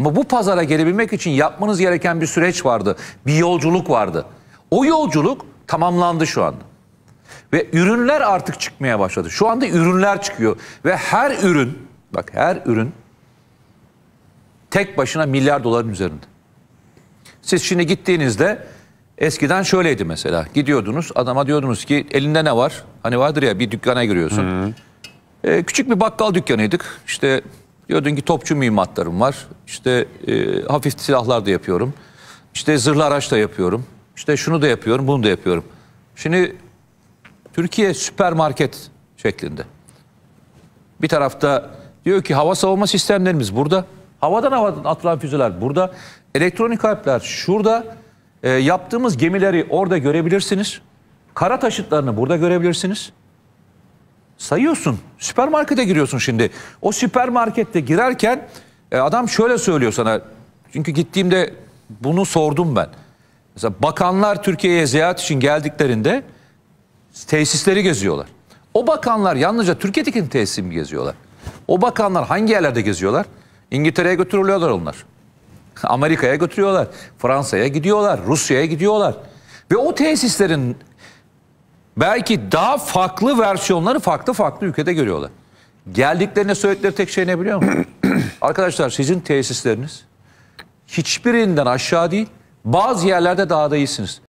Ama bu pazara gelebilmek için yapmanız gereken bir süreç vardı. Bir yolculuk vardı. O yolculuk tamamlandı şu anda. Ve ürünler artık çıkmaya başladı. Şu anda ürünler çıkıyor. Ve her ürün, bak her ürün tek başına milyar doların üzerinde. Siz şimdi gittiğinizde eskiden şöyleydi mesela. Gidiyordunuz adama diyordunuz ki elinde ne var? Hani vardır ya bir dükkana giriyorsun. Hı. Ee, küçük bir bakkal dükkanıydık. İşte Diyordun ki topçu mühimmatlarım var. İşte e, hafif silahlar da yapıyorum. İşte zırhlı araç da yapıyorum. İşte şunu da yapıyorum, bunu da yapıyorum. Şimdi Türkiye süpermarket şeklinde. Bir tarafta diyor ki hava savunma sistemlerimiz burada. Havadan havadan atılan füzeler burada. Elektronik harpler şurada. E, yaptığımız gemileri orada görebilirsiniz. Kara taşıtlarını burada görebilirsiniz sayıyorsun. Süpermarkete giriyorsun şimdi. O süpermarkette girerken e, adam şöyle söylüyor sana. Çünkü gittiğimde bunu sordum ben. Mesela bakanlar Türkiye'ye ziyaret için geldiklerinde tesisleri geziyorlar. O bakanlar yalnızca Türkiye'deki tesisi mi geziyorlar? O bakanlar hangi yerlerde geziyorlar? İngiltere'ye götürülüyorlar onlar. Amerika'ya götürüyorlar. Fransa'ya gidiyorlar. Rusya'ya gidiyorlar. Ve o tesislerin Belki daha farklı versiyonları farklı farklı ülkede görüyorlar. Geldiklerine söyledikleri tek şey ne biliyor musun? Arkadaşlar sizin tesisleriniz hiçbirinden aşağı değil. Bazı yerlerde daha da iyisiniz.